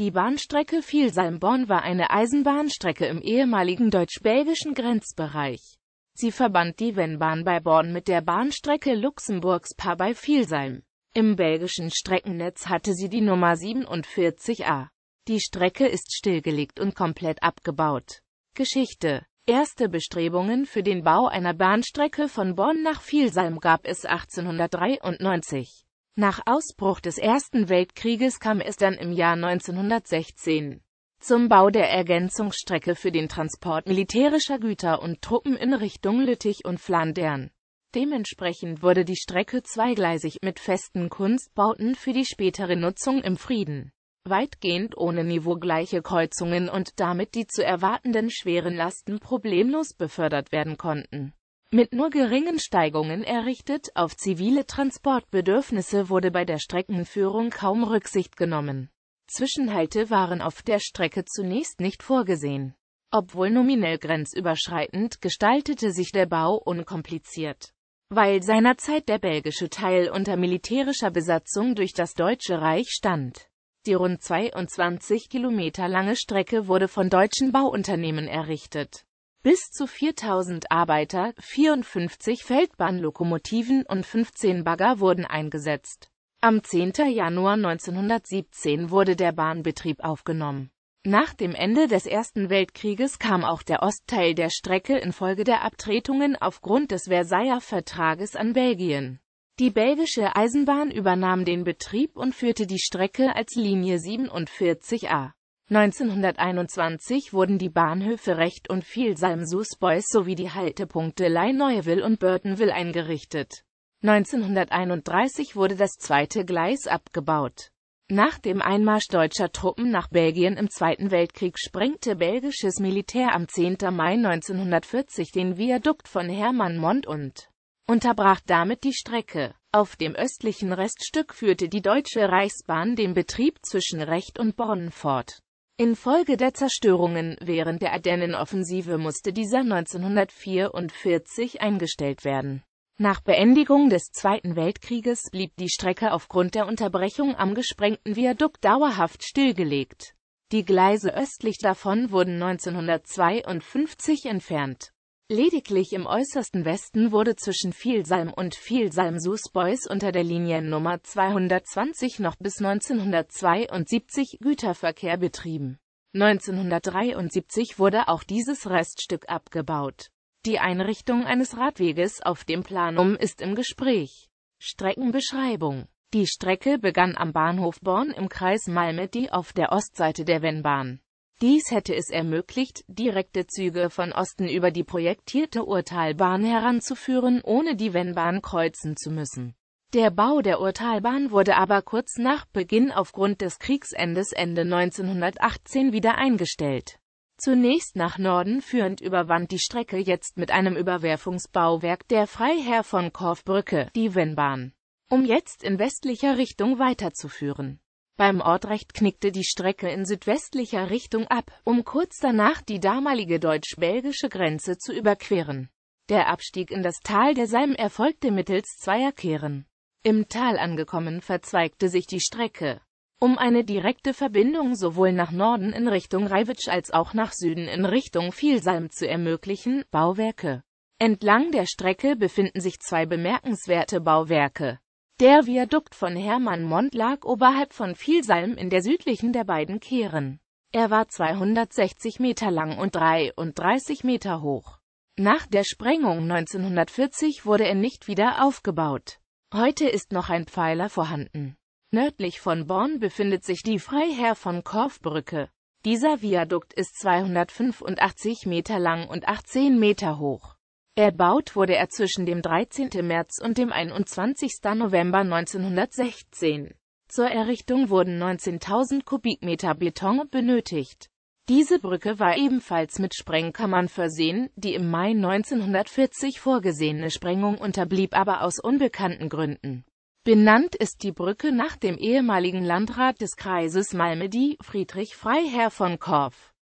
Die Bahnstrecke Vielsalm-Bonn war eine Eisenbahnstrecke im ehemaligen deutsch-belgischen Grenzbereich. Sie verband die Wennbahn bei Born mit der Bahnstrecke Luxemburgs-Paar bei Vielsalm. Im belgischen Streckennetz hatte sie die Nummer 47a. Die Strecke ist stillgelegt und komplett abgebaut. Geschichte Erste Bestrebungen für den Bau einer Bahnstrecke von Bonn nach Vielsalm gab es 1893. Nach Ausbruch des Ersten Weltkrieges kam es dann im Jahr 1916 zum Bau der Ergänzungsstrecke für den Transport militärischer Güter und Truppen in Richtung Lüttich und Flandern. Dementsprechend wurde die Strecke zweigleisig mit festen Kunstbauten für die spätere Nutzung im Frieden. Weitgehend ohne niveaugleiche Kreuzungen und damit die zu erwartenden schweren Lasten problemlos befördert werden konnten mit nur geringen Steigungen errichtet, auf zivile Transportbedürfnisse wurde bei der Streckenführung kaum Rücksicht genommen. Zwischenhalte waren auf der Strecke zunächst nicht vorgesehen. Obwohl nominell grenzüberschreitend, gestaltete sich der Bau unkompliziert. Weil seinerzeit der belgische Teil unter militärischer Besatzung durch das Deutsche Reich stand. Die rund 22 Kilometer lange Strecke wurde von deutschen Bauunternehmen errichtet bis zu 4000 Arbeiter, 54 Feldbahnlokomotiven und 15 Bagger wurden eingesetzt. Am 10. Januar 1917 wurde der Bahnbetrieb aufgenommen. Nach dem Ende des Ersten Weltkrieges kam auch der Ostteil der Strecke infolge der Abtretungen aufgrund des Versailler Vertrages an Belgien. Die belgische Eisenbahn übernahm den Betrieb und führte die Strecke als Linie 47a. 1921 wurden die Bahnhöfe Recht und Viel Salmsusbois sowie die Haltepunkte Lai Neuville und Burtonville eingerichtet. 1931 wurde das zweite Gleis abgebaut. Nach dem Einmarsch deutscher Truppen nach Belgien im Zweiten Weltkrieg sprengte belgisches Militär am 10. Mai 1940 den Viadukt von hermann Mond und unterbrach damit die Strecke. Auf dem östlichen Reststück führte die Deutsche Reichsbahn den Betrieb zwischen Recht und Bonn fort. Infolge der Zerstörungen während der Ardennenoffensive musste dieser 1944 eingestellt werden. Nach Beendigung des Zweiten Weltkrieges blieb die Strecke aufgrund der Unterbrechung am gesprengten Viadukt dauerhaft stillgelegt. Die Gleise östlich davon wurden 1952 entfernt. Lediglich im äußersten Westen wurde zwischen Vielsalm und Vielsalm-Susbeus unter der Linie Liniennummer 220 noch bis 1972 Güterverkehr betrieben. 1973 wurde auch dieses Reststück abgebaut. Die Einrichtung eines Radweges auf dem Planum ist im Gespräch. Streckenbeschreibung Die Strecke begann am Bahnhof Born im Kreis Malmedy auf der Ostseite der Wennbahn. Dies hätte es ermöglicht, direkte Züge von Osten über die projektierte Urtalbahn heranzuführen, ohne die Wennbahn kreuzen zu müssen. Der Bau der Urtalbahn wurde aber kurz nach Beginn aufgrund des Kriegsendes Ende 1918 wieder eingestellt. Zunächst nach Norden führend überwand die Strecke jetzt mit einem Überwerfungsbauwerk der Freiherr von Korfbrücke die Wennbahn, um jetzt in westlicher Richtung weiterzuführen. Beim Ortrecht knickte die Strecke in südwestlicher Richtung ab, um kurz danach die damalige deutsch-belgische Grenze zu überqueren. Der Abstieg in das Tal der Salm erfolgte mittels zweier Kehren. Im Tal angekommen verzweigte sich die Strecke. Um eine direkte Verbindung sowohl nach Norden in Richtung Reiwitsch als auch nach Süden in Richtung Vielsalm zu ermöglichen, Bauwerke. Entlang der Strecke befinden sich zwei bemerkenswerte Bauwerke. Der Viadukt von Hermann Mond lag oberhalb von Vielsalm in der südlichen der beiden Kehren. Er war 260 Meter lang und 33 Meter hoch. Nach der Sprengung 1940 wurde er nicht wieder aufgebaut. Heute ist noch ein Pfeiler vorhanden. Nördlich von Born befindet sich die Freiherr von Korfbrücke. Dieser Viadukt ist 285 Meter lang und 18 Meter hoch. Erbaut wurde er zwischen dem 13. März und dem 21. November 1916. Zur Errichtung wurden 19.000 Kubikmeter Beton benötigt. Diese Brücke war ebenfalls mit Sprengkammern versehen, die im Mai 1940 vorgesehene Sprengung unterblieb aber aus unbekannten Gründen. Benannt ist die Brücke nach dem ehemaligen Landrat des Kreises Malmedy, Friedrich Freiherr von Korff.